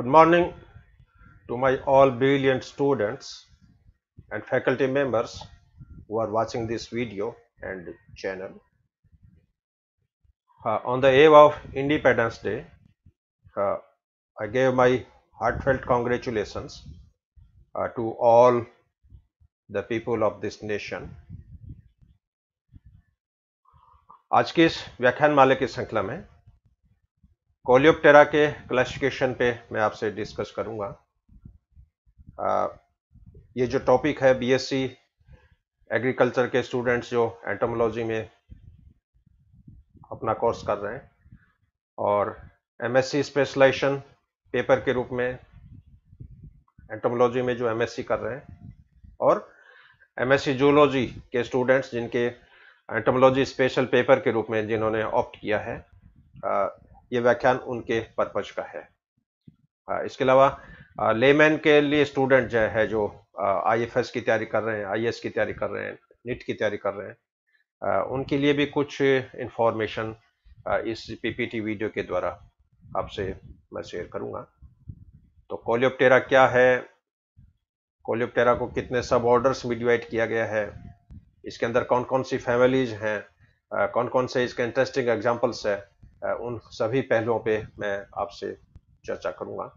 Good morning to my all brilliant students and faculty members who are watching this video and channel. Uh, on the eve of Independence Day, uh, I gave my heartfelt congratulations uh, to all the people of this nation. आज के इस व्याख्यान माले की श्रृंखला में Coleoptera के classification पे मैं आपसे डिस्कस करूंगा आ, ये जो टॉपिक है बीएससी एग्रीकल्चर के स्टूडेंट्स जो एंटोमोलॉजी में अपना कोर्स कर रहे हैं और एमएससी स्पेशलाइजेशन पेपर के रूप में एंटोमोलॉजी में जो एमएससी कर रहे हैं और एमएससी जूलॉजी के स्टूडेंट्स जिनके एंटोमोलॉजी स्पेशल पेपर के रूप में जिन्होंने ऑप्ट किया है आ, ये व्याख्यान उनके पर्पज का है इसके अलावा लेमैन के लिए स्टूडेंट जो है जो आईएफएस की तैयारी कर रहे हैं आईएएस की तैयारी कर रहे हैं नीट की तैयारी कर रहे हैं उनके लिए भी कुछ इंफॉर्मेशन इस पीपीटी वीडियो के द्वारा आपसे मैं शेयर करूंगा तो कोलियोप्टेरा क्या है कोलियोप्टेरा को कितने सब ऑर्डर्स में डिवाइड किया गया है इसके अंदर कौन कौन सी फैमिलीज हैं कौन कौन से इसके इंटरेस्टिंग एग्जाम्पल्स है उन सभी पहलुओं पे मैं आपसे चर्चा करूंगा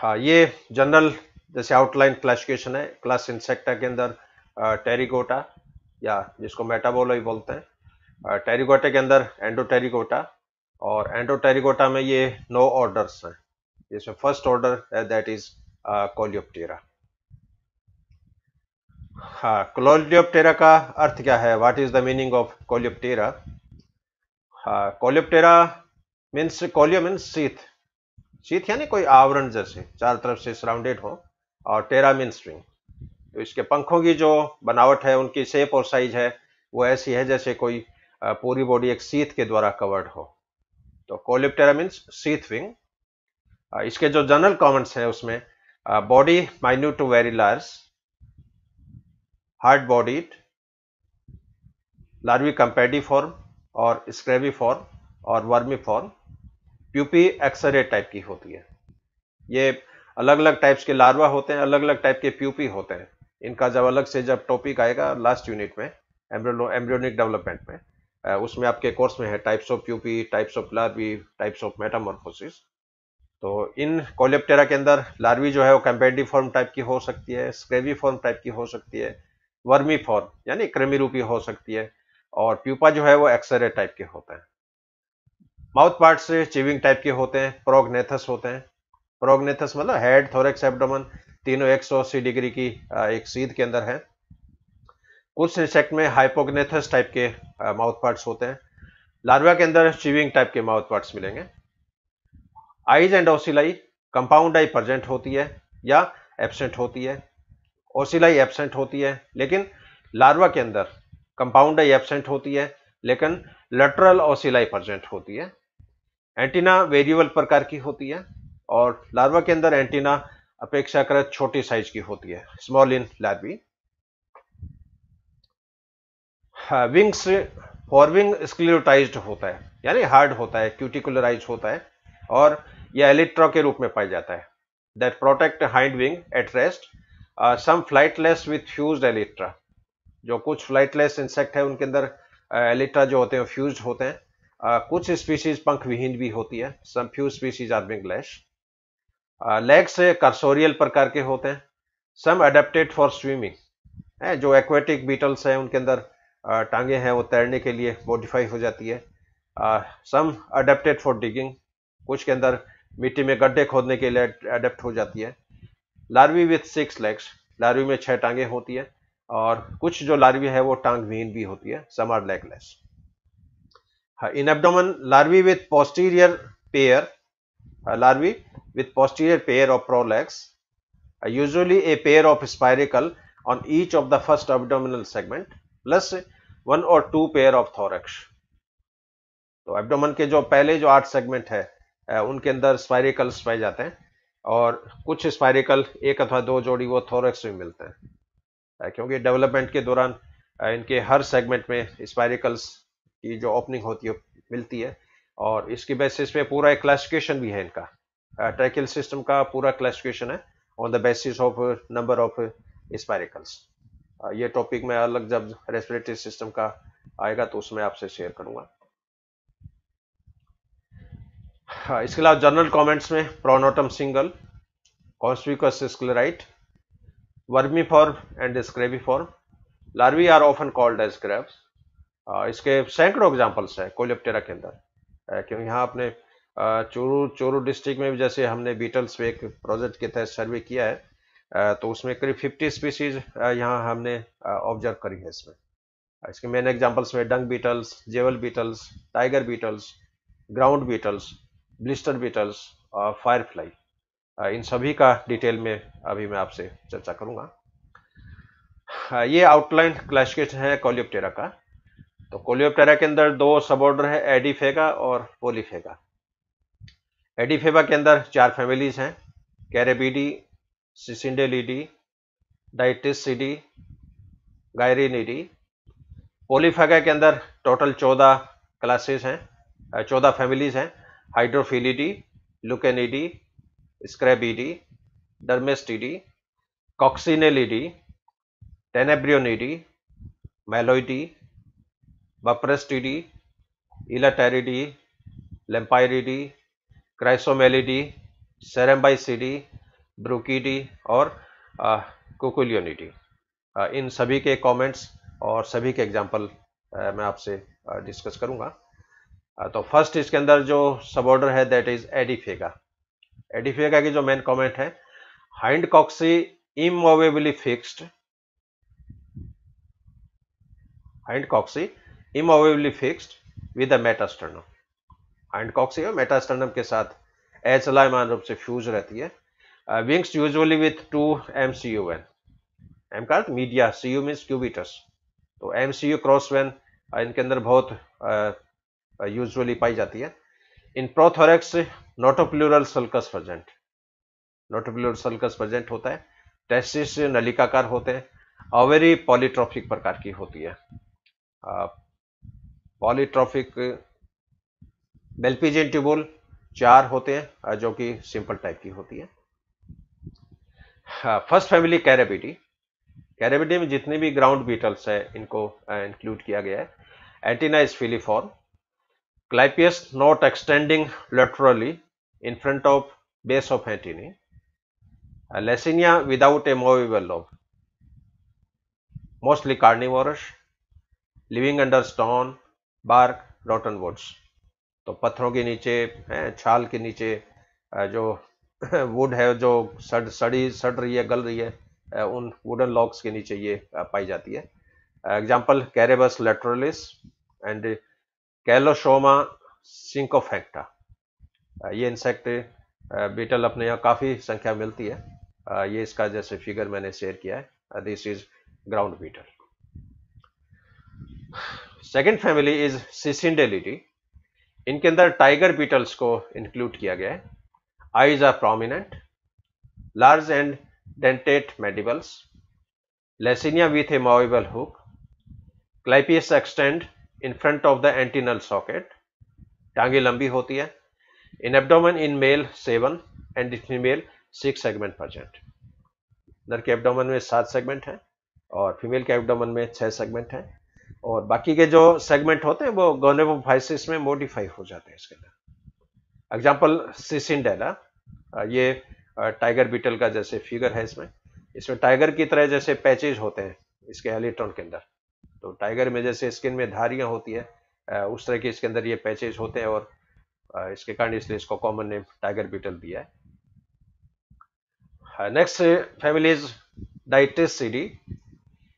हाँ ये जनरल जैसे आउटलाइन क्लासिफिकेशन है क्लास इंसेक्टा के अंदर टेरिकोटा या जिसको मेटाबोलोई बोलते हैं टेरिकोटा के अंदर एंडोटेरिकोटा और एंडोटेरिकोटा में ये नो ऑर्डर्स हैं जिसमें फर्स्ट ऑर्डर है दैट इज कोलियोप्टेरा हाँ कोलियोप्टेरा का अर्थ क्या है what is the meaning of Coleoptera uh, means means means sheath sheath यानी कोई आवरण जैसे चार तरफ से सराउंडेड हो और टेरा मीन्स स्ट्रिंग तो इसके पंखों की जो बनावट है उनकी शेप और साइज है वो ऐसी है जैसे कोई uh, पूरी बॉडी एक सीथ के द्वारा कवर्ड हो तो कोलिप्टेरा मीन्स सीथ विंग इसके जो जनरल कॉमेंट्स हैं उसमें body minute to very large hard bodied larvae form और स्क्रेवी फॉर्म और vermiform pupae exarate type की होती है ये अलग अलग टाइप्स के लार्वा होते हैं अलग अलग टाइप के प्यूपी होते हैं इनका जब अलग से जब टॉपिक आएगा लास्ट यूनिट में एम्ब्रियोनिक डेवलपमेंट में उसमें आपके कोर्स में है types of pupae types of larvae types of metamorphosis तो इन कोलेप्टेरा के अंदर लार्वी जो है वो कैम्पेडी फॉर्म टाइप की हो सकती है स्क्रेवी फॉर्म टाइप की हो सकती है वर्मी फॉर्म यानी कृमि रूपी हो सकती है और प्यूपा जो है वो एक्सरे टाइप के होते हैं माउथ पार्ट से चिविंग टाइप के होते हैं प्रोगनेथस होते हैं प्रोगनेथस मतलब हेड थोरेक्स एबडोमन तीनों एक डिग्री की एक सीध के अंदर है कुछ इंसेक्ट में हाइपोगनेथस टाइप के माउथ पार्ट्स होते हैं लार्वा के अंदर चिविंग टाइप के माउथ पार्ट्स मिलेंगे eyes and ocelli compound eye present होती है या एबसेंट होती है ओसिलाई एबसेंट होती है लेकिन लार्वा के अंदर कंपाउंड आई एबसेंट होती है लेकिन लेटरल सिलाई प्रजेंट होती है एंटीना वेरिएबल प्रकार की होती है और लार्वा के अंदर एंटीना अपेक्षाकृत छोटी साइज की होती है small in larvae wings forewing sclerotized होता है यानी हार्ड होता है क्यूटिकुलराइज होता है और यह एलिट्रो के रूप में पाया जाता है that protect hind wing at rest some flightless with fused elytra जो कुछ फ्लाइटलेस इंसेक्ट है उनके अंदर एलिट्रा जो होते हैं फ्यूज होते हैं आ, कुछ स्पीसीज पंख विहीन भी होती है some fused species are wingless legs cursorial प्रकार के होते हैं सम अडेप्टेड फॉर स्विमिंग है जो एक्वेटिक बीटल्स हैं उनके अंदर टांगे हैं वो तैरने के लिए मॉडिफाई हो जाती है सम अडेप्टेड फॉर डिगिंग कुछ के अंदर मिट्टी में गड्ढे खोदने के लिए अडेप्ट हो जाती है larvae with six legs larvae में छह टांगे होती है और कुछ जो लार्वी है वो टांग भी होती है some are legless in abdomen larvae with posterior pair larvae with posterior pair of prolegs usually a pair of spiracle on each of the first abdominal segment plus one और टू पेयर ऑफ थोरक्स तो abdomen के जो पहले जो आठ segment है हाँ, उनके अंदर स्पायरिकल्स पाए जाते हैं और कुछ स्पायरिकल एक अथवा दो जोड़ी वो थोरक्स में मिलते हैं क्योंकि डेवलपमेंट के दौरान इनके हर सेगमेंट में स्पायरिकल्स की जो ओपनिंग होती है मिलती है और इसकी बेसिस पे पूरा एक क्लासिफिकेशन भी है इनका ट्रैकल सिस्टम का पूरा क्लासिफिकेशन है on the basis of number of spiracles ये टॉपिक मैं अलग जब रेस्पिरेटरी सिस्टम का आएगा तो उसमें आपसे शेयर करूंगा हाँ, इसके अलावा जनरल कमेंट्स में pronotum single conspicuous sclerite vermiform and scarabaeiform larvae are often called as grubs इसके सैकड़ों एग्जाम्पल्स हैं कोलेप्टेरा के अंदर क्योंकि यहाँ अपने चोरू चोरू डिस्ट्रिक्ट में भी जैसे हमने बीटल्स पे एक प्रोजेक्ट के तहत सर्वे किया है तो उसमें करीब 50 स्पीसीज यहाँ हमने ऑब्जर्व करी है इसमें इसके मेन एग्जांपल्स में dung beetles jewel beetles tiger beetles ground beetles blister beetles और फायरफ्लाई इन सभी का डिटेल में अभी मैं आपसे चर्चा करूंगा ये आउटलाइन क्लासिकेट है कोलियोप्टेरा का तो कोलियोप्टेरा के अंदर दो सब ऑर्डर है एडिफेगा और पोलीफेगा एडिफेबा के अंदर चार फैमिलीज हैं कैरेबीडी सिसिंडेलीडी डाइटिसिडी गायरिनिडी पोलीफेगा के अंदर टोटल चौदह क्लासेस हैं चौदह फैमिलीज हैं हाइड्रोफिलिडी लुकेनिडी स्क्रेबीडी डर्मेस्टिडी कॉक्सिनेलिडी टेनेब्रियोनिडी मेलोइडी बप्रेस्टिडी इलाटेरिडी लेम्पायरिडी क्राइसोमेलिडी सेरेम्बाइसिडी ब्रुकीडी और कुकुलियोनिडी इन सभी के कमेंट्स और सभी के एग्जाम्पल मैं आपसे डिस्कस करूंगा तो फर्स्ट इसके अंदर जो सब ऑर्डर है दैट इज एडिफेगा एडिफिया का जो मेन कमेंट है hind coxae immovably fixed hind coxae immovably fixed with a metasternum hind coxae और मेटास्टर्नम के साथ एच लाइमान रूप से फ्यूज रहती है wings usually with two M C U N M का media C U means cubitus तो M C U cross vein इनके अंदर बहुत यूजुअली uh, uh, पाई जाती है in prothorax notopleural sulcus present notopleural sulcus present होता है टेस्टिस नलिकाकार होते हैं ओवेरी पॉलीट्रॉफिक प्रकार की होती है पॉलीट्रॉफिक बेल्पिजियन ट्यूबुल चार होते हैं जो कि सिंपल टाइप की होती है फर्स्ट फैमिली कैरेबिटी कैरेबिटी में जितने भी ग्राउंड बीटल्स हैं इनको इंक्लूड किया गया है antenna filiform clypeus not extending laterally in front of base of antennae Uh, Lecinia without a movable lobe, mostly carnivorous, living under stone, bark, rotten woods. to तो ke niche hai chhal ke niche jo wood hai jo sad sadi sad rahi hai gal rahi hai उन wooden logs के नीचे ये पाई जाती है example Carabus lateralis and Calosoma sycophanta ये insect beetle अपने यहाँ काफ़ी संख्या मिलती है ये इसका जैसे फिगर मैंने शेयर किया है this is ground beetle second family is Cicindelidae इनके अंदर टाइगर बीटल्स को इंक्लूड किया गया है eyes are prominent large and dentate mandibles lacinia with a movable hook clypeus extend in front of the antennal socket टांगे लंबी होती है In abdomen in male seven and in female six segment present. नर के abdomen में सात segment हैं और फीमेल के एबडोमन में छह सेगमेंट हैं और बाकी के जो सेगमेंट होते हैं वो गोनेवोफाइसिस में मोडिफाई हो जाते हैं इसके अंदर एग्जाम्पल सिसिंडेला ये टाइगर बीटल का जैसे फिगर है इसमें इसमें टाइगर की तरह जैसे पैचेज होते हैं इसके एलिट्रॉन के अंदर तो टाइगर में जैसे स्किन में धारियां होती है उस तरह के इसके अंदर ये पैचेज होते हैं और इसके कारण इसलिए इसको कॉमन नेम टाइगर बीटल दिया है नेक्स्ट फैमिलीज डाइटिस सीडी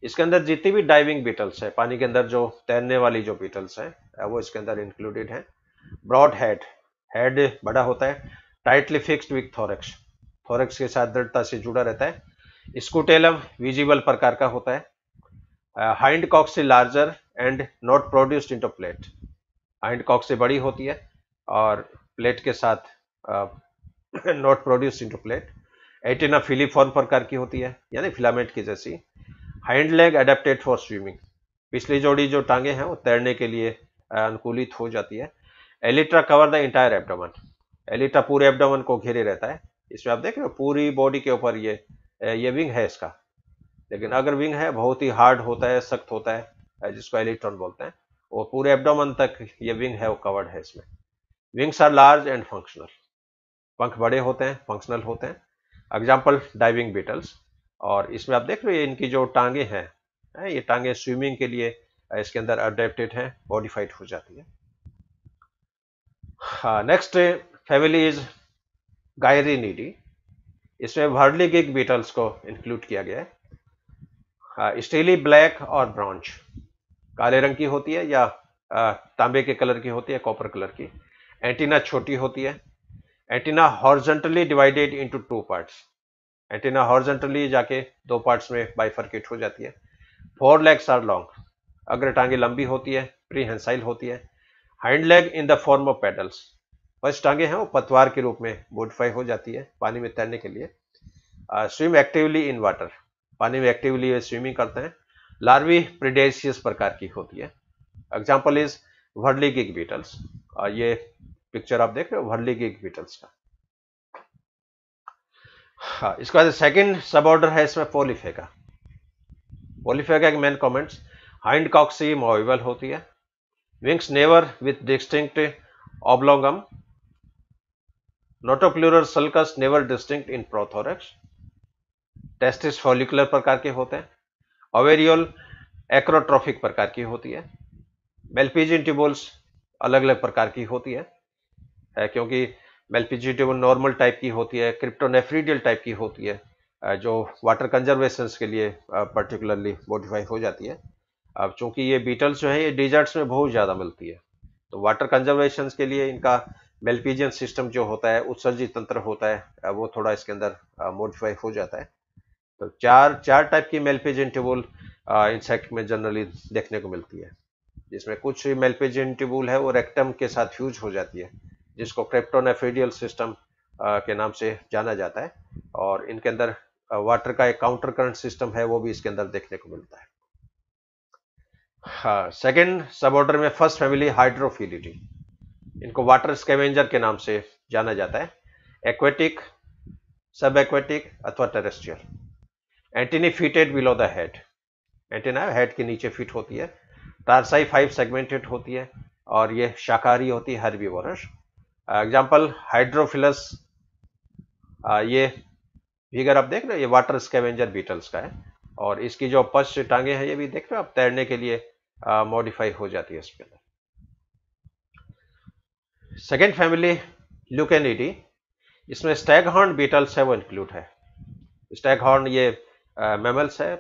इसके अंदर जितनी भी डाइविंग बीटल्स हैं पानी के अंदर जो तैरने वाली जो बीटल्स हैं वो इसके अंदर इंक्लूडेड हैं ब्रॉड हेड हेड बड़ा होता है tightly fixed with thorax thorax के साथ दृढ़ता से जुड़ा रहता है स्कूटेलम विजिबल प्रकार का होता है हाइंड कॉक्स से larger and not produced into plate hind coxa से बड़ी होती है और प्लेट के साथ not produce into plate antenna filiform प्रकार की होती है यानी फिलामेंट की जैसी hind leg adapted for swimming पिछली जोड़ी जो टांगे हैं वो तैरने के लिए अनुकूलित हो जाती है elytra cover the entire abdomen elytra पूरे एब्डोमन को घेरे रहता है इसमें आप देख रहे हो पूरी बॉडी के ऊपर ये ये विंग है इसका लेकिन अगर विंग है बहुत ही हार्ड होता है सख्त होता है जिसको एलिट्रॉन बोलते हैं वो पूरे एबडोमन तक ये विंग है वो कवर्ड है इसमें wings are large and functional पंख बड़े होते हैं फंक्शनल होते हैं एग्जाम्पल डाइविंग बीटल्स और इसमें आप देख रहे हो इनकी जो टांगे हैं ये टांगे स्विमिंग के लिए इसके अंदर अडेप्टेड हैं मॉडिफाइड हो जाती है next family is Gyrinidae इसमें वर्ली गिग बीटल्स को इंक्लूड किया गया है स्टीली हाँ, ब्लैक और ब्राउंच काले रंग की होती है या तांबे के कलर की होती है कॉपर कलर की एंटीना छोटी होती है antenna horizontally divided into two parts antenna horizontally जाके दो पार्ट्स में बाइफर्केट हो जाती है फोर लेग्स आर लॉन्ग अगर टांगे लंबी होती है प्रीहेंसाइल होती है hind leg in the form of paddles first टांगे हैं वो पतवार के रूप में मोडिफाई हो जाती है पानी में तैरने के लिए स्विम एक्टिवली इन वाटर पानी में एक्टिवली वे स्विमिंग करते हैं लार्वी प्रिडेसियस प्रकार की होती है example is whirligig beetles ये पिक्चर आप देख रहे हो वर्ली के बीटल्स का हाँ इसके बाद सेकेंड सब ऑर्डर है इसमें पोलिफे का पोलिफे का एक main comments hind coxae movable होती है wings never with distinct oblongum notopleural sulcus never distinct in prothorax testis follicular प्रकार के होते हैं ओवेरियल एक्रोट्रॉफिक प्रकार की होती है मेलपीजिन ट्यूबल्स अलग अलग प्रकार की होती है, है क्योंकि मेलपिजीटेबल नॉर्मल टाइप की होती है क्रिप्टोनेफ्रीडियल टाइप की होती है जो वाटर कंजर्वेशन के लिए पर्टिकुलरली मोडिफाई हो जाती है अब चूंकि ये बीटल्स जो है ये डिजर्ट्स में बहुत ज़्यादा मिलती है तो वाटर कंजर्वेशन के लिए इनका मेलपीजियन सिस्टम जो होता है उत्सर्जित तंत्र होता है वो थोड़ा इसके अंदर मोडिफाई हो जाता है तो चार चार टाइप की मेलपीजियन ट्यूबुल इंसेक्ट में जनरली देखने को मिलती है जिसमें कुछ मेल्पेजियन ट्यूबुल है वो रेक्टम के साथ फ्यूज हो जाती है जिसको क्रेप्टोनाफेडियल सिस्टम के नाम से जाना जाता है और इनके अंदर वाटर का एक काउंटर करंट सिस्टम है वो भी इसके अंदर देखने को मिलता है सेकेंड सब ऑर्डर में फर्स्ट फैमिली हाइड्रोफिलिटी इनको वाटर स्केवेंजर के नाम से जाना जाता है एक्वेटिक सब एक्वेटिक अथवा terrestrial antennae fitted below the head antenna head के नीचे फिट होती है टारसाई फाइव सेगमेंटेड होती है और ये शाकाहारी होती है वर्ष एग्जाम्पल हाइड्रोफिलस ये फिगर आप देख रहे हो ये वाटर स्केवेंजर बीटल्स का है और इसकी जो पश्च टांगे हैं ये भी देख रहे हो आप तैरने के लिए मॉडिफाई uh, हो जाती है इसके अंदर सेकेंड फैमिली ल्यूकेनिडी इसमें स्टैग हॉर्न बीटल्स है वो इंक्लूड है स्टैग हॉर्न ये मेमल्स uh, है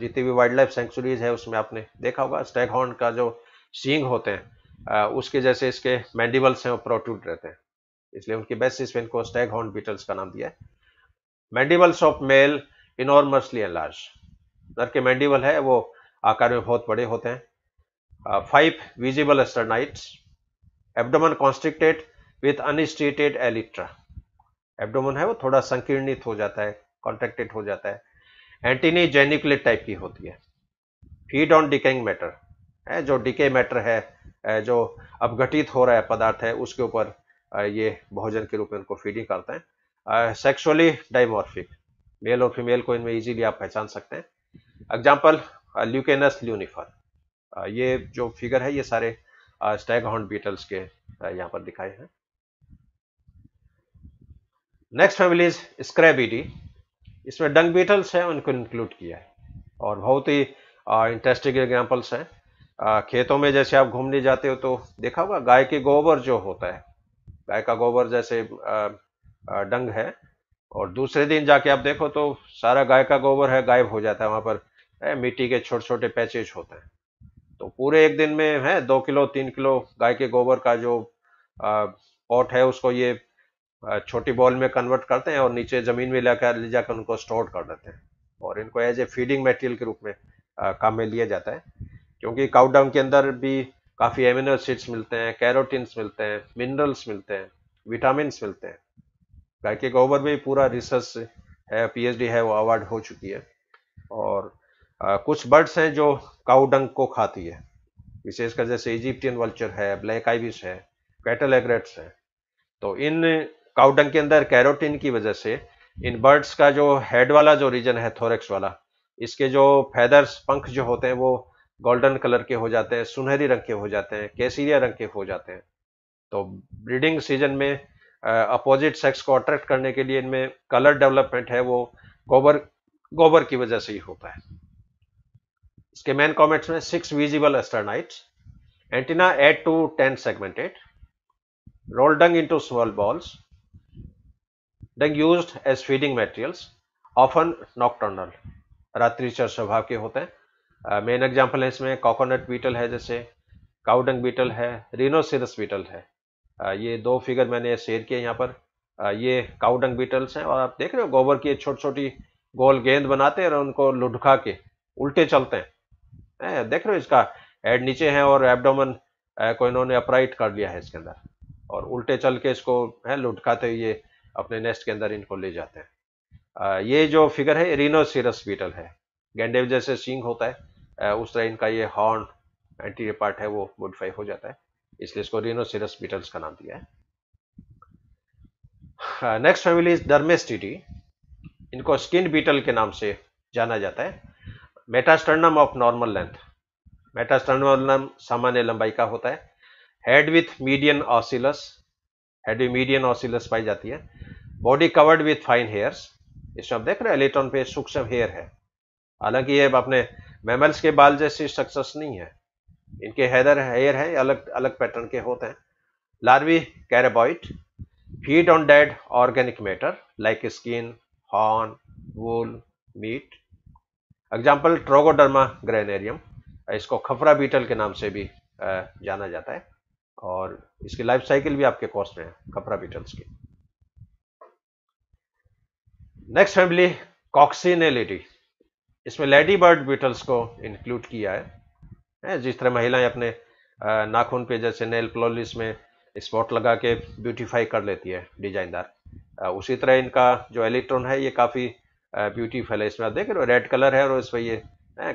जितनी भी वाइल्ड लाइफ सेंचुरीज है उसमें आपने देखा होगा स्टैग हॉर्न का जो सींग होते हैं उसके जैसे इसके मैंडिबल्स हैं वो प्रोट्यूट रहते हैं इसलिए उनकी बेस्ट पे इनको स्टैग हॉर्न बीटल्स का नाम दिया है mandibles of male enormously large नर के मैंडिबल है वो आकार में बहुत बड़े होते हैं five visible sternite abdomen constricted with unstriated elytra abdomen है वो थोड़ा संकीर्णित हो जाता है कॉन्ट्रेक्टेड हो जाता है एंटीनी जेनिकुलेट टाइप की होती है फीड ऑन डिकेइंग मैटर है जो डिके मैटर है जो अपघटित हो रहा है पदार्थ है उसके ऊपर ये भोजन के रूप में उनको फीडिंग करते हैं सेक्सुअली डाइमोर्फिक मेल और फीमेल को इनमें इजीली आप पहचान सकते हैं एग्जाम्पल ल्यूकेनस ल्यूनिफर ये जो फिगर है ये सारे स्टैग बीटल्स के यहाँ पर दिखाए हैं नेक्स्ट फैमिली इज स्क्रेबीडी इसमें डंग बीटल्स हैं उनको इंक्लूड किया है और बहुत ही इंटरेस्टिंग एग्जाम्पल्स हैं खेतों में जैसे आप घूमने जाते हो तो देखा होगा गाय के गोबर जो होता है गाय का गोबर जैसे आ, आ, डंग है और दूसरे दिन जाके आप देखो तो सारा गाय का गोबर है गायब हो जाता है वहाँ पर मिट्टी के छोटे छोटे पैचेज होते हैं तो पूरे एक दिन में है दो किलो तीन किलो गाय के गोबर का जो पॉट है उसको ये छोटी बॉल में कन्वर्ट करते हैं और नीचे ज़मीन में लेकर ले जाकर उनको स्टोर कर देते हैं और इनको एज ए फीडिंग मटेरियल के रूप में काम में लिया जाता है क्योंकि काउडाउन के अंदर भी काफ़ी एमिनो एसिड्स मिलते हैं कैरोटीन्स मिलते हैं मिनरल्स मिलते हैं विटामिन मिलते हैं गाय के गोबर भी पूरा रिसर्च है पीएचडी है वो अवार्ड हो चुकी है और आ, कुछ बर्ड्स हैं जो काउडंग को खाती है विशेषकर जैसे इजिप्टियन वल्चर है ब्लैक आइविस है कैटल एग्रेट्स हैं तो इन काउडंग के अंदर कैरोटीन की वजह से इन बर्ड्स का जो हेड वाला जो रीजन है थोरेक्स वाला इसके जो फैदर्स पंख जो होते हैं वो गोल्डन कलर के हो जाते हैं सुनहरी रंग के हो जाते हैं कैसीरिया रंग के हो जाते हैं तो ब्रीडिंग सीजन में अपोजिट सेक्स को अट्रैक्ट करने के लिए इनमें कलर डेवलपमेंट है वो गोबर गोबर की वजह से ही होता है इसके मेन कॉमेंट्स में six visible sternites antenna eight to ten segmented rolled dung into small balls They used as feeding materials, often रात्रि रात्रिचर स्वभाव के होते हैं मेन uh, एग्जाम्पल है इसमें कॉकोनट बीटल है जैसे काउडंग बीटल है रिनोसिरस बीटल है uh, ये दो फिगर मैंने शेयर किए यहाँ पर uh, ये काउडंग बीटल्स हैं और आप देख रहे हो गोबर की छोटी छोटी गोल गेंद बनाते हैं और उनको लुढ़का के उल्टे चलते हैं देख रहे हो इसका हेड नीचे है और एबडोमन को इन्होंने अपराइट कर लिया है इसके अंदर और उल्टे चल के इसको है लुटकाते ये अपने नेस्ट के अंदर इनको ले जाते हैं ये जो फिगर है रिनोसिरस बीटल है गेंडेव जैसे सींग होता है उस तरह इनका ये हॉर्न एंटीरियर पार्ट है वो मोडिफाई हो जाता है इसलिए इसको रिनोसिरस बीटल्स का नाम दिया है नेक्स्ट फैमिली इज डर्मेस्टिटी इनको स्किन बीटल के नाम से जाना जाता है metasternum of normal length metasternum सामान्य लंबाई का होता है head with median ocellus head median ocellus पाई जाती है body covered with fine hairs इसमें आप देख रहे हैं एलेटॉन पे सूक्ष्म हेयर है हालांकि ये अपने मेमल्स के बाल जैसी सक्सेस नहीं है इनके हेदर हेयर हैं अलग अलग पैटर्न के होते हैं larvae caraboid feed on dead organic matter like skin horn wool meat example Trogoderma granarium इसको खफरा बीटल के नाम से भी जाना जाता है और इसकी लाइफ साइकिल भी आपके कोर्स में है कपड़ा बीटल्स की नेक्स्ट फैमिली लेडी इसमें लेडी बर्ड बीटल्स को इंक्लूड किया है जिस तरह महिलाएं अपने नाखून पे जैसे नेल प्लॉलिस में स्पॉट लगा के ब्यूटीफाई कर लेती है डिजाइनदार उसी तरह इनका जो इलेक्ट्रॉन है ये काफ़ी ब्यूटीफुल है इसमें आप देख रहे हो रेड कलर है और इसमें ये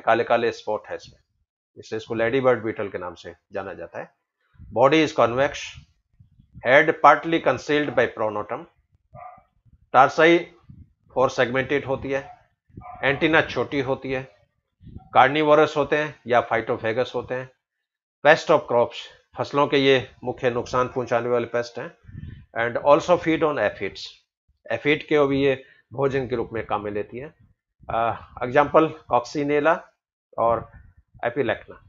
काले काले स्पॉट है इसमें इससे इसको लेडी बर्ड बीटल के नाम से जाना जाता है Body is convex, head partly concealed by pronotum, tarsi four segmented hoti hai antenna choti hoti hai carnivorous hote hain ya phytophagous hote hain pest of crops फसलों के ये मुख्य नुकसान पहुंचाने वाले पेस्ट हैं and also feed on aphids aphid के भी ये भोजन के रूप में काम में लेती हैं एग्जाम्पल कॉक्सीनेला और एपिलेक्ना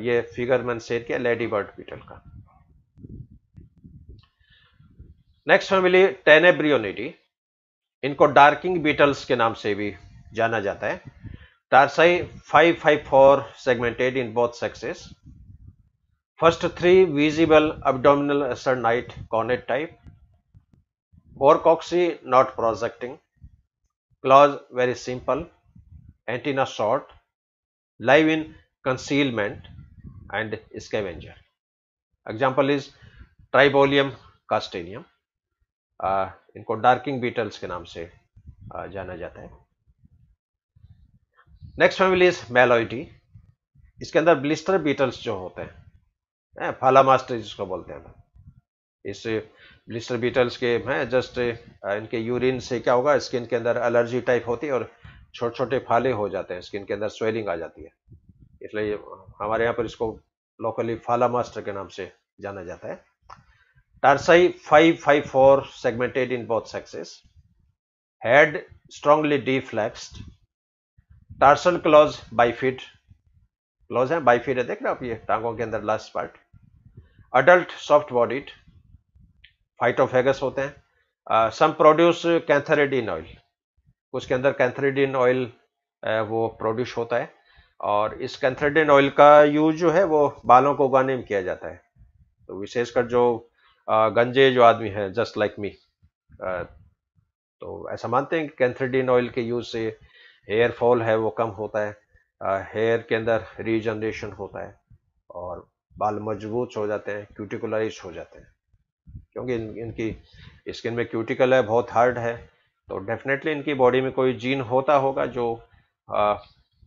ये फिगर मैंने शेयर किया लेडी बर्ड बीटल का नेक्स्ट फैमिली टेनेब्रियोनिडी इनको डार्किंग बीटल्स के नाम से भी जाना जाता है tarsi 554 segmented in both sexes first three visible abdominal sternite connate type और coxae not projecting claws very simple antenna short live in concealment and scavenger. Example is Tribolium castaneum इनको darkling Beatles के नाम से आ, uh, जाना जाता है next family is मेलोइडी इसके अंदर ब्लिस्टर बीटल्स जो होते हैं फाला मास्टर जिसको बोलते हैं इस ब्लिस्टर बीटल्स के हैं जस्ट uh, इनके यूरिन से क्या होगा स्किन के अंदर एलर्जी टाइप होती है और छोटे छोटे फाले हो जाते हैं स्किन के अंदर स्वेलिंग आ जाती है इसलिए हमारे यहाँ पर इसको लोकली फाला मास्टर के नाम से जाना जाता है tarsi 554 segmented in both sexes हेड strongly deflexed tarsal claws bifid claws हैं bifid है देख रहे हो आप ये टांगों के अंदर last part adult soft bodied phytophagous होते हैं सम प्रोड्यूस कैंथरेडिन ऑयल उसके अंदर कैंथरेडिन ऑयल uh, वो प्रोड्यूस होता है और इस कैंथ्रेडिन ऑयल का यूज जो है वो बालों को उगाने में किया जाता है तो विशेषकर जो गंजे जो आदमी हैं जस्ट लाइक मी तो ऐसा मानते हैं कि कैंथ्रेडिन ऑयल के यूज से हेयर फॉल है वो कम होता है हेयर के अंदर रीजनरेशन होता है और बाल मजबूत हो जाते हैं क्यूटिकुलराइज हो जाते हैं क्योंकि इन, इनकी स्किन में क्यूटिकल है बहुत हार्ड है तो डेफिनेटली इनकी बॉडी में कोई जीन होता होगा जो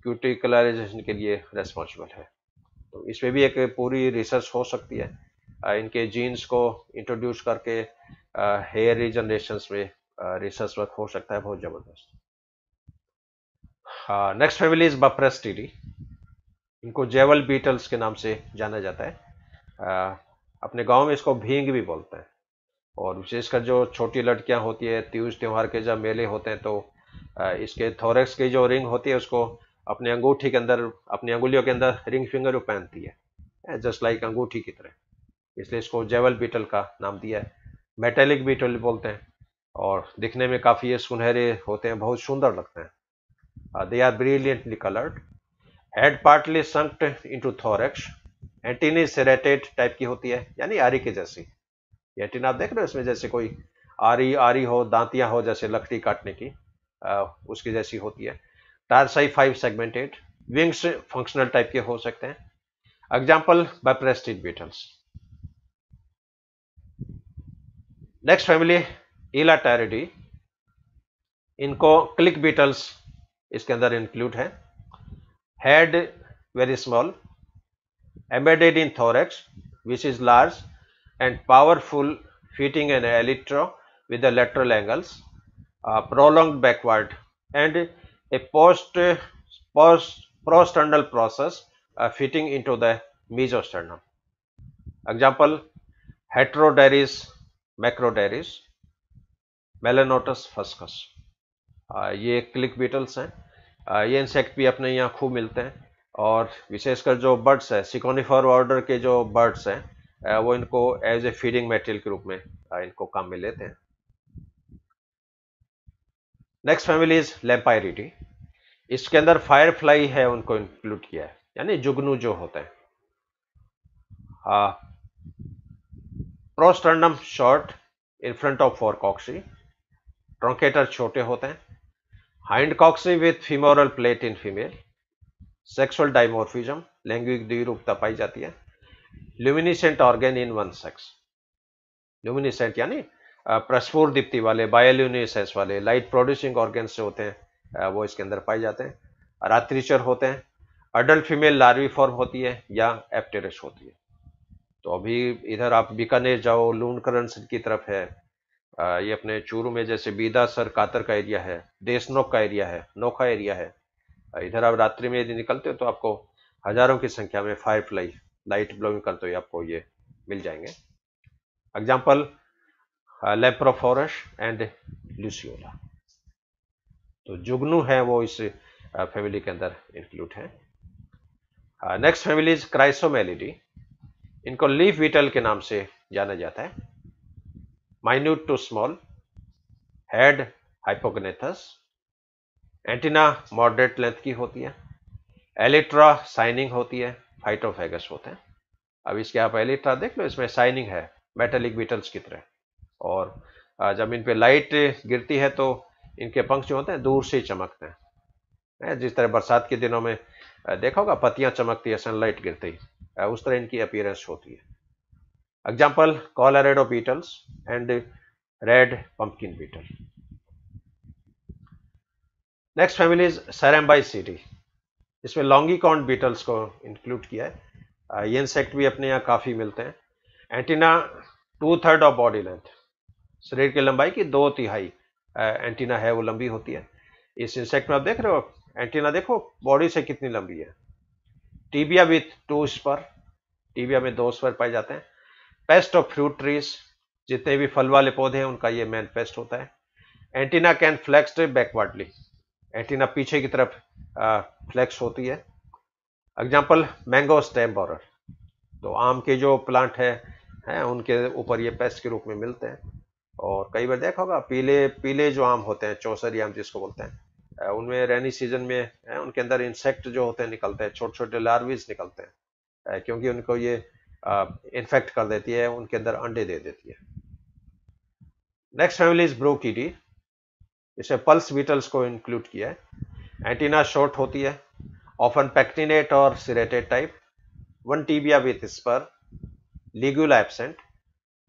क्यूटिकलाइजेशन के लिए रेस्पॉन्सिबल है तो इसमें भी एक पूरी रिसर्च हो सकती है इनके जीन्स को इंट्रोड्यूस करके हेयर रिजनरेशन में रिसर्च वर्क हो सकता है बहुत ज़बरदस्त next family is Buprestidae इनको जेवल बीटल्स के नाम से जाना जाता है uh, अपने गांव में इसको भींग भी बोलते हैं और विशेषकर जो छोटी लड़कियां होती है तीज त्यौहार के जब मेले होते हैं तो इसके थोरेक्स की जो रिंग होती है उसको अपने अंगूठी के अंदर अपनी अंगुलियों के अंदर रिंग फिंगर पहनती है जस्ट लाइक अंगूठी की तरह इसलिए इसको जेवल बीटल का नाम दिया है मेटेलिक बीटल बोलते हैं और दिखने में काफ़ी ये सुनहरे होते हैं बहुत सुंदर लगते हैं they are brilliantly coloured head partly sunk into thorax antennae serrated type की होती है यानी आरी के जैसी एंटीना आप देख रहे हो इसमें जैसे कोई आरी आरी हो दांतियां हो जैसे लकड़ी काटने की आ, uh, उसकी जैसी होती है tarsi five segmented wings functional type के हो सकते हैं example buprestid beetles next family Elateridae इनको क्लिक बीटल्स इसके अंदर इंक्लूड है head very small embedded in thorax which is large and powerful fitting an elytra with the lateral angles prolong backward and a post post prosternal process uh, fitting into the mesosternum example heterodaries macrodaries melanotus fuscus uh, ye click beetles hain uh, ये insect भी अपने यहाँ खूब मिलते हैं और विशेषकर जो बर्ड्स हैं सिकोनीफॉर ऑर्डर के जो बर्ड्स हैं वो इनको एज ए फीडिंग मटेरियल के रूप में इनको काम में लेते हैं नेक्स्ट फैमिली इज लेम्पायरिटी इसके अंदर फायरफ्लाई है उनको इंक्लूड किया है यानी जुगनू जो होते हैं prosternum short in front of fore coxae trochanter छोटे होते हैं hind coxae with femoral plate in female sexual dimorphism लैंग्विक द्विरूपता पाई जाती है luminescent organ in one sex luminescent यानी प्रस्फोर दीप्ति वाले बायोल्यूनिसेस वाले लाइट प्रोड्यूसिंग ऑर्गेन्स जो होते हैं वो इसके अंदर पाए जाते हैं रात्रिचर होते हैं अडल्ट फीमेल लार्वी फॉर्म होती है या एप्टेरिस होती है तो अभी इधर आप बीकानेर जाओ लूनकरण की तरफ है ये अपने चूरू में जैसे बीदा सर कातर का एरिया है देशनोक का एरिया है नोखा एरिया है इधर आप रात्रि में यदि निकलते हो तो आपको हजारों की संख्या में फायर फ्लाई लाइट ब्लोइंग करते हुए आपको ये मिल जाएंगे एग्जाम्पल लेप्रोफोरस एंड ल्यूसियोला तो जुगनू है वो इस फैमिली uh, के अंदर इंक्लूड है नेक्स्ट फैमिली इज क्राइसोमेलिडी इनको लीफ वीटल के नाम से जाना जाता है minute to small head hypognathous antenna moderate length की होती है एलिट्रा साइनिंग होती है फाइटोफेगस होते हैं अब इसके आप एलिट्रा देख लो इसमें साइनिंग है मेटेलिक बीटल्स की तरह और जब इन पे लाइट गिरती है तो इनके पंख जो होते हैं दूर से ही चमकते हैं जिस तरह बरसात के दिनों में देखा होगा पत्तियां चमकती है सनलाइट गिरते ही उस तरह इनकी अपियरेंस होती है example Colorado beetles and red pumpkin beetle next family is Cerambycidae इसमें लॉन्गिकॉन बीटल्स को इंक्लूड किया है ये इंसेक्ट भी अपने यहाँ काफ़ी मिलते हैं antenna two third of body length शरीर की लंबाई की दो तिहाई एंटीना है वो लंबी होती है इस इंसेक्ट में आप देख रहे हो एंटीना देखो बॉडी से कितनी लंबी है tibia with two spur tibia में दो स्पर पाए जाते हैं पेस्ट ऑफ फ्रूट ट्रीज जितने भी फल वाले पौधे हैं उनका ये मेन पेस्ट होता है antenna can flex backwardly antenna पीछे की तरफ फ्लैक्स होती है एग्जाम्पल मैंगो स्टेम बॉर्डर तो आम के जो प्लांट है है उनके ऊपर ये पेस्ट के रूप में मिलते हैं कई बार देखा होगा पीले पीले जो आम होते हैं चौसरी आम जिसको बोलते हैं उनमें रेनी सीजन में उनके अंदर इंसेक्ट जो होते हैं निकलते हैं छोटे छोटे लार्विज निकलते हैं क्योंकि उनको ये इन्फेक्ट कर देती है उनके अंदर अंडे दे देती है नेक्स्ट फैमिली इज ब्रोकीडी इसे पल्स बीटल्स को इंक्लूड किया है एंटीना शॉर्ट होती है ऑफन पैक्टिनेट और serrated type one tibia with spur ligule absent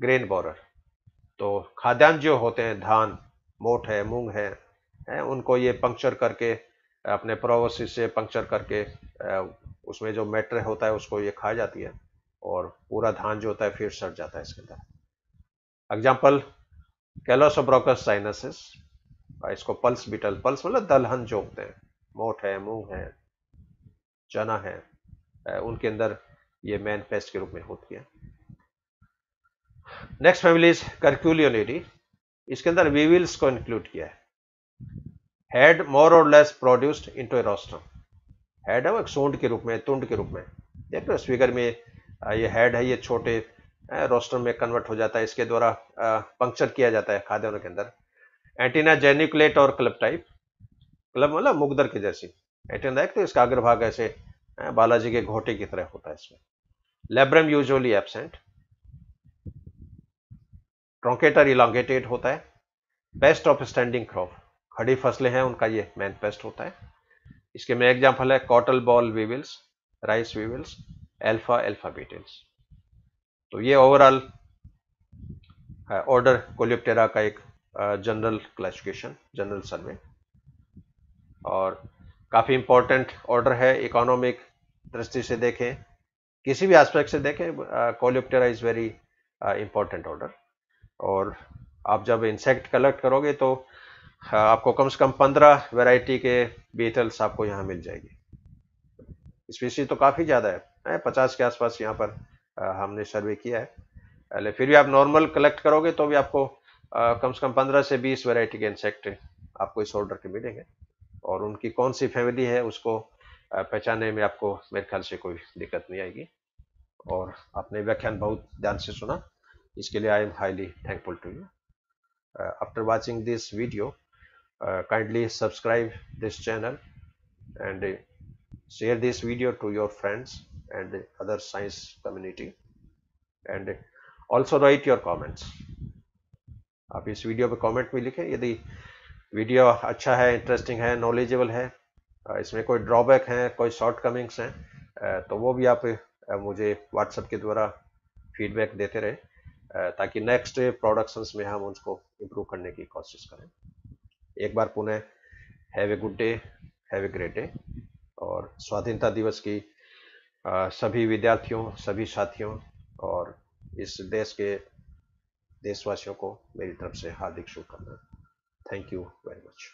grain borer तो खाद्यान्न जो होते हैं धान मोट है मूंग है, है उनको ये पंक्चर करके अपने प्रोवोसिस से पंक्चर करके उसमें जो मैटर होता है उसको ये खा जाती है और पूरा धान जो होता है फिर सड़ जाता है इसके अंदर एग्जाम्पल कैलोसोब्रोकस साइनसिस इसको पल्स बिटल पल्स मतलब दलहन जो होते हैं मोट है मूंग है चना है उनके अंदर ये मैन पेस्ट के रूप में होती है नेक्स्ट फैमिली इज कर्क्यूलियोनिडी इसके अंदर वीविल्स को इंक्लूड किया है हेड मोर और less produced into to rostrum head है वो एक सूंड के रूप में तुंड के रूप में देख लो स्पीकर में ये हेड है ये छोटे रोस्टर में कन्वर्ट हो जाता है इसके द्वारा पंक्चर किया जाता है खाद्यान्नों के अंदर एंटीना जेनिकुलेट और क्लब टाइप क्लब मतलब मुगदर के जैसी एंटीना एक तो इसका अग्रभाग ऐसे बालाजी के घोटे की तरह होता है इसमें labrum usually absent trochanter elongated होता है बेस्ट ऑफ स्टैंडिंग क्रॉप खड़ी फसलें हैं उनका ये मेन पेस्ट होता है इसके में एग्जाम्पल है cotton boll weevils rice weevils एल्फा एल्फा बीटल्स तो ये ओवरऑल ऑर्डर कोलिप्टेरा का एक जनरल क्लासिफिकेशन जनरल सर्वे और काफ़ी इंपॉर्टेंट ऑर्डर है इकोनॉमिक दृष्टि से देखें किसी भी एस्पेक्ट से देखें Coleoptera is very important order और आप जब इंसेक्ट कलेक्ट करोगे तो हाँ, आपको कम से कम पंद्रह वैरायटी के बीटल्स आपको यहाँ मिल जाएगी स्पीसी तो काफ़ी ज़्यादा है पचास के आसपास यहाँ पर हाँ, हमने सर्वे किया है पहले फिर भी आप नॉर्मल कलेक्ट करोगे तो भी आपको हाँ, कम से कम पंद्रह से बीस वेराइटी के इंसेक्ट आपको इस ऑर्डर के मिलेंगे और उनकी कौन सी फैमिली है उसको पहचानने में आपको मेरे ख्याल से कोई दिक्कत नहीं आएगी और आपने व्याख्यान बहुत ध्यान से सुना इसके लिए I am highly thankful to you after watching this video kindly subscribe this channel and share this video to your friends and other science community and also write your comments आप इस वीडियो पर comment भी लिखें यदि video अच्छा है interesting है knowledgeable है uh, इसमें कोई ड्रॉबैक है कोई शॉर्टकमिंग्स हैं uh, तो वो भी आप uh, मुझे व्हाट्सएप के द्वारा फीडबैक देते रहें ताकि नेक्स्ट प्रोडक्शंस में हम उसको इम्प्रूव करने की कोशिश करें एक बार पुनः have a good day have a great day और स्वाधीनता दिवस की सभी विद्यार्थियों सभी साथियों और इस देश के देशवासियों को मेरी तरफ से हार्दिक शुभकामनाएं थैंक यू वेरी मच